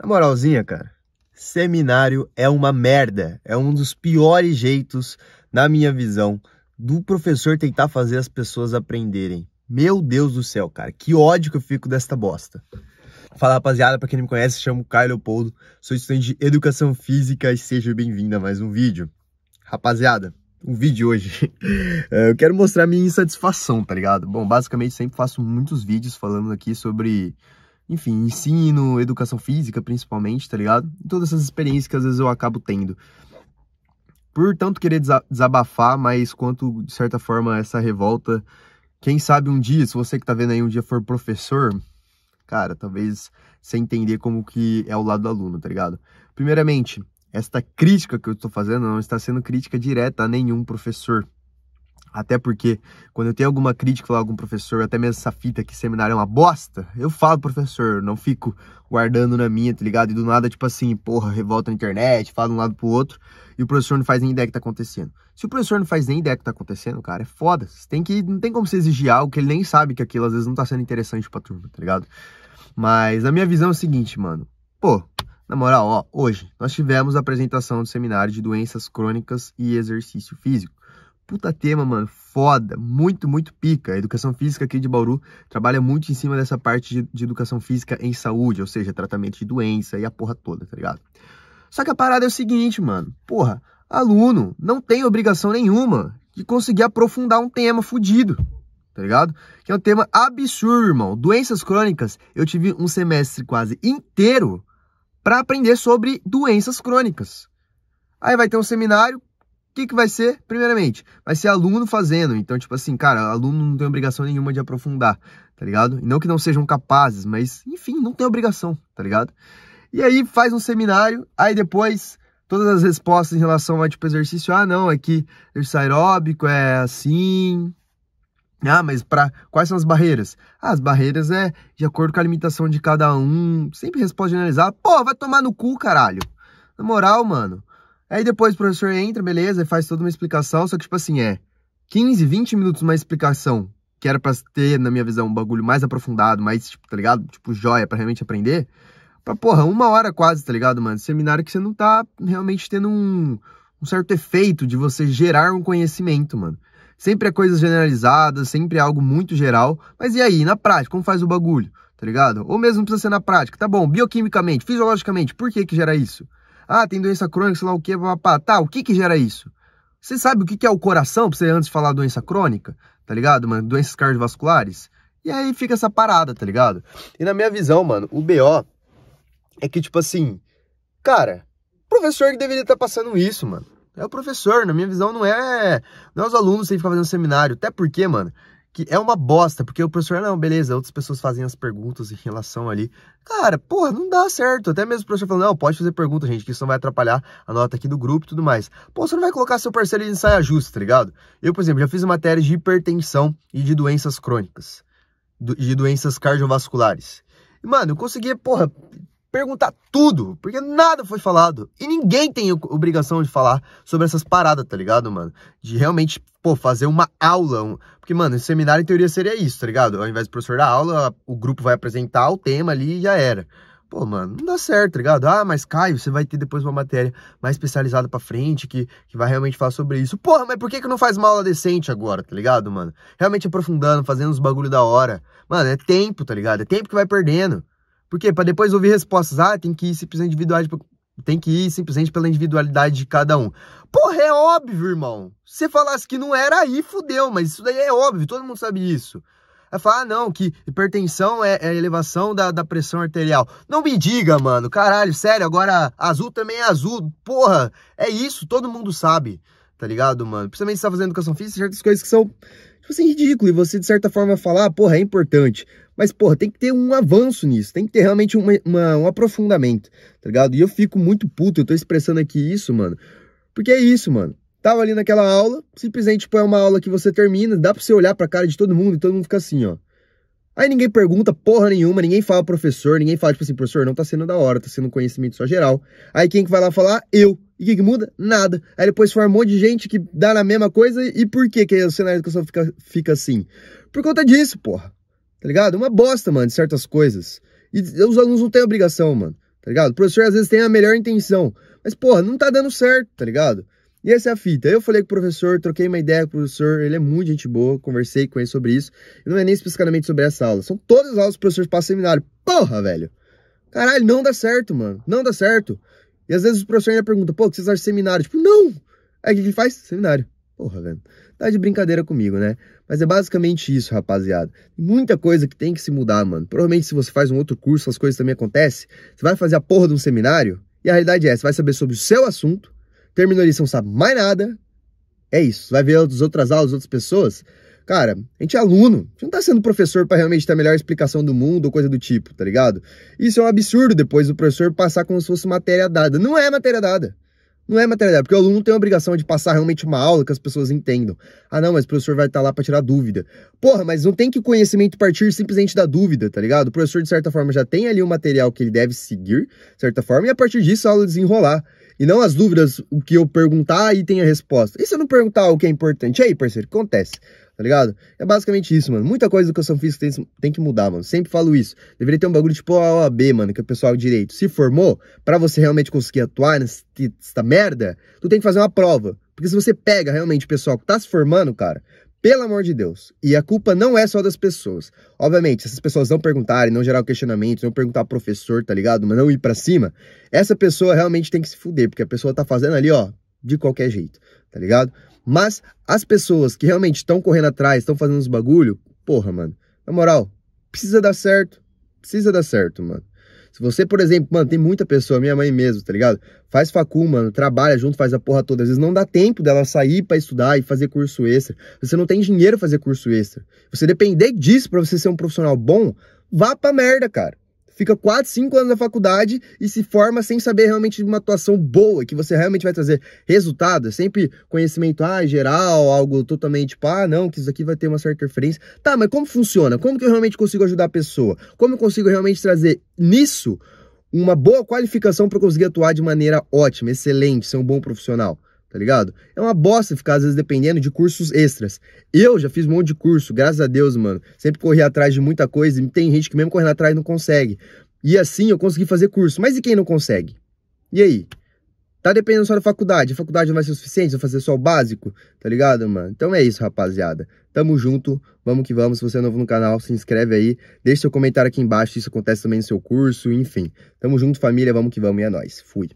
Na moralzinha, cara, seminário é uma merda. É um dos piores jeitos, na minha visão, do professor tentar fazer as pessoas aprenderem. Meu Deus do céu, cara, que ódio que eu fico desta bosta. Fala rapaziada, para quem não me conhece, chamo Caio Leopoldo, sou estudante de Educação Física e seja bem-vindo a mais um vídeo. Rapaziada, um vídeo hoje. Eh, eu quero mostrar minha insatisfação, tá ligado? Bom, basicamente sempre faço muitos vídeos falando aqui sobre enfim, ensino, educação física principalmente, tá ligado? Todas essas experiências que às vezes eu acabo tendo. Por tanto querer desabafar, mas quanto, de certa forma, essa revolta, quem sabe um dia, se você que tá vendo aí um dia for professor, cara, talvez você entender como que é o lado do aluno, tá ligado? Primeiramente, esta crítica que eu estou fazendo não está sendo crítica direta a nenhum professor, até porque, quando eu tenho alguma crítica a algum professor, até mesmo essa fita que seminário é uma bosta, eu falo, professor, não fico guardando na minha, tá ligado? E do nada, tipo assim, porra, revolta na internet, fala de um lado pro outro, e o professor não faz nem ideia que tá acontecendo. Se o professor não faz nem ideia que tá acontecendo, cara, é foda. Você tem que, não tem como você exigir algo que ele nem sabe que aquilo às vezes não tá sendo interessante pra turma, tá ligado? Mas a minha visão é o seguinte, mano. Pô, na moral, ó, hoje nós tivemos a apresentação do seminário de doenças crônicas e exercício físico puta tema, mano, foda, muito, muito pica. A educação física aqui de Bauru trabalha muito em cima dessa parte de, de, educação física em saúde, ou seja, tratamento de doença e a porra toda, tá ligado? Só que a parada é o seguinte, mano, porra, aluno não tem obrigação nenhuma de conseguir aprofundar um tema fudido, tá ligado? Que é um tema absurdo, irmão. Doenças crônicas, eu tive um semestre quase inteiro para aprender sobre doenças crônicas. Aí vai ter um seminário, que, que vai ser? Primeiramente, vai ser aluno fazendo. Então, tipo assim, cara, aluno não tem obrigação nenhuma de aprofundar, tá ligado? E não que não sejam capazes, mas, enfim, não tem obrigação, tá ligado? E aí faz um seminário, aí depois todas as respostas em relação a tipo exercício, ah, não, aqui é exercício aeróbico é assim. Ah, mas para quais são as barreiras? Ah, as barreiras é de acordo com a limitação de cada um. Sempre resposta generalizada. Pô, vai tomar no cu, caralho. Na moral, mano. Aí depois o professor entra, beleza, e faz toda uma explicação, só que tipo assim, é 15, 20 minutos uma explicação, que era pra ter, na minha visão, um bagulho mais aprofundado, mais, tipo, tá ligado? Tipo, joia pra realmente aprender. Pra, porra, uma hora quase, tá ligado, mano? Seminário que você não tá realmente tendo um, um certo efeito de você gerar um conhecimento, mano. Sempre é coisas generalizadas, sempre é algo muito geral. Mas e aí, na prática, como faz o bagulho? Tá ligado? Ou mesmo precisa ser na prática. Tá bom, bioquimicamente, fisiologicamente, por que que gera isso? Ah, tem doença crônica, sei lá o que, papá. Tá, o que que gera isso? Você sabe o que, que é o coração, pra você antes falar doença crônica, tá ligado, mano? Doenças cardiovasculares. E aí fica essa parada, tá ligado? E na minha visão, mano, o BO é que, tipo assim, cara, professor que deveria estar tá passando isso, mano. É o professor, na minha visão, não é, não é os alunos que tem que ficar fazendo seminário. Até porque, mano, que é uma bosta, porque o professor, não, beleza, outras pessoas fazem as perguntas em relação ali. Cara, porra, não dá certo. Até mesmo o professor falando, não, pode fazer pergunta, gente, que isso não vai atrapalhar a nota aqui do grupo e tudo mais. Pô, você não vai colocar seu parceiro em saia justa, tá ligado? Eu, por exemplo, já fiz matéria de hipertensão e de doenças crônicas, de doenças cardiovasculares. E, mano, eu conseguia, porra, perguntar tudo, porque nada foi falado. E ninguém tem obrigação de falar sobre essas paradas, tá ligado, mano? De realmente, pô, fazer uma aula. Um... Porque, mano, esse seminário em teoria seria isso, tá ligado? Ao invés do professor dar aula, o grupo vai apresentar o tema ali e já era. Pô, mano, não dá certo, tá ligado? Ah, mas Caio, você vai ter depois uma matéria mais especializada pra frente que, que vai realmente falar sobre isso. Porra, mas por que que não faz uma aula decente agora, tá ligado, mano? Realmente aprofundando, fazendo uns bagulho da hora. Mano, é tempo, tá ligado? É tempo que vai perdendo. Por quê? Para depois ouvir respostas. Ah, tem que ir simplesmente individualidade. Tem que ir simplesmente pela individualidade de cada um. Porra, é óbvio, irmão. Se você falasse que não era, aí fudeu, mas isso daí é óbvio, todo mundo sabe isso. Aí falar, ah, não, que hipertensão é, é elevação da, da, pressão arterial. Não me diga, mano, caralho, sério, agora azul também é azul. Porra, é isso, todo mundo sabe, tá ligado, mano? Principalmente se tá fazendo educação física, certas coisas que são, tipo assim, ridículas. E você, de certa forma, falar, ah, porra, é importante. Mas, porra, tem que ter um avanço nisso, tem que ter realmente uma, uma, um aprofundamento, tá ligado? E eu fico muito puto, eu tô expressando aqui isso, mano. Porque é isso, mano. Tava ali naquela aula, simplesmente, tipo, é uma aula que você termina, dá pra você olhar pra cara de todo mundo e todo mundo fica assim, ó. Aí ninguém pergunta porra nenhuma, ninguém fala professor, ninguém fala, tipo assim, professor, não tá sendo da hora, tá sendo conhecimento só geral. Aí quem que vai lá falar? Eu. E o que, que, muda? Nada. Aí depois forma um monte de gente que dá na mesma coisa. E por que, que é o cenário de educação fica, fica assim? Por conta disso, porra tá ligado? Uma bosta, mano, de certas coisas. E os alunos não têm obrigação, mano, tá ligado? O professor às vezes tem a melhor intenção, mas, porra, não tá dando certo, tá ligado? E essa é a fita. Eu falei com o professor, troquei uma ideia com o professor, ele é muito gente boa, conversei com ele sobre isso. E não é nem especificamente sobre essa aula, são todas as aulas que o professor passa seminário. Porra, velho! Caralho, não dá certo, mano, não dá certo. E às vezes o professor ainda pergunta, pô, o que vocês acham de seminário? Tipo, não! Aí é o que ele faz? Seminário. Porra, velho. Tá de brincadeira comigo, né? Mas é basicamente isso, rapaziada. Muita coisa que tem que se mudar, mano. Provavelmente se você faz um outro curso, as coisas também acontecem. Você vai fazer a porra de um seminário e a realidade é, você vai saber sobre o seu assunto, terminou a lição, sabe mais nada. É isso. Você vai ver outros, outras aulas, outras pessoas. Cara, a gente é aluno. A gente não tá sendo professor para realmente ter a melhor explicação do mundo ou coisa do tipo, tá ligado? Isso é um absurdo depois do professor passar como se fosse matéria dada. Não é matéria dada. Não é materialidade, porque o aluno tem a obrigação de passar realmente uma aula que as pessoas entendam. Ah, não, mas o professor vai estar tá lá para tirar dúvida. Porra, mas não tem que o conhecimento partir simplesmente da dúvida, tá ligado? O professor, de certa forma, já tem ali um material que ele deve seguir, de certa forma, e a partir disso a aula desenrolar. E não as dúvidas, o que eu perguntar e tem a resposta. E se eu não perguntar o que é importante? aí, parceiro, o que acontece? Tá ligado? É basicamente isso, mano. Muita coisa do que eu sou físico tem, tem que mudar, mano. Sempre falo isso. Deveria ter um bagulho tipo a OAB, mano, que o pessoal de direito se formou, para você realmente conseguir atuar nessa merda, tu tem que fazer uma prova. Porque se você pega realmente o pessoal que tá se formando, cara, pelo amor de Deus. E a culpa não é só das pessoas. Obviamente, se essas pessoas não perguntarem, não gerar questionamentos, não perguntar ao professor, tá ligado? Mas não ir para cima, essa pessoa realmente tem que se fuder, porque a pessoa tá fazendo ali, ó, de qualquer jeito, tá ligado? Mas as pessoas que realmente estão correndo atrás, estão fazendo uns bagulho, porra, mano. Na moral, precisa dar certo. Precisa dar certo, mano. Se você, por exemplo, mano, tem muita pessoa, minha mãe mesmo, tá ligado? Faz facu mano, trabalha junto, faz a porra toda. Às vezes não dá tempo dela sair para estudar e fazer curso extra. Você não tem dinheiro pra fazer curso extra. Você depender disso para você ser um profissional bom, vá pra merda, cara fica 4, 5 anos na faculdade e se forma sem saber realmente uma atuação boa, que você realmente vai trazer resultado. É sempre conhecimento ah, geral, algo totalmente, tipo, ah, não, que isso aqui vai ter uma certa referência. Tá, mas como funciona? Como que eu realmente consigo ajudar a pessoa? Como eu consigo realmente trazer nisso uma boa qualificação para conseguir atuar de maneira ótima, excelente, ser um bom profissional? tá ligado? É uma bosta ficar, às vezes, dependendo de cursos extras. Eu já fiz um monte de curso, graças a Deus, mano. Sempre corri atrás de muita coisa e tem gente que mesmo correndo atrás não consegue. E assim eu consegui fazer curso. Mas e quem não consegue? E aí? Tá dependendo só da faculdade. A faculdade não vai ser o suficiente, vai fazer só o básico, tá ligado, mano? Então é isso, rapaziada. Tamo junto, vamos que vamos. Se você é novo no canal, se inscreve aí. Deixa seu comentário aqui embaixo se isso acontece também no seu curso, enfim. Tamo junto, família, vamos que vamos e é nóis. Fui.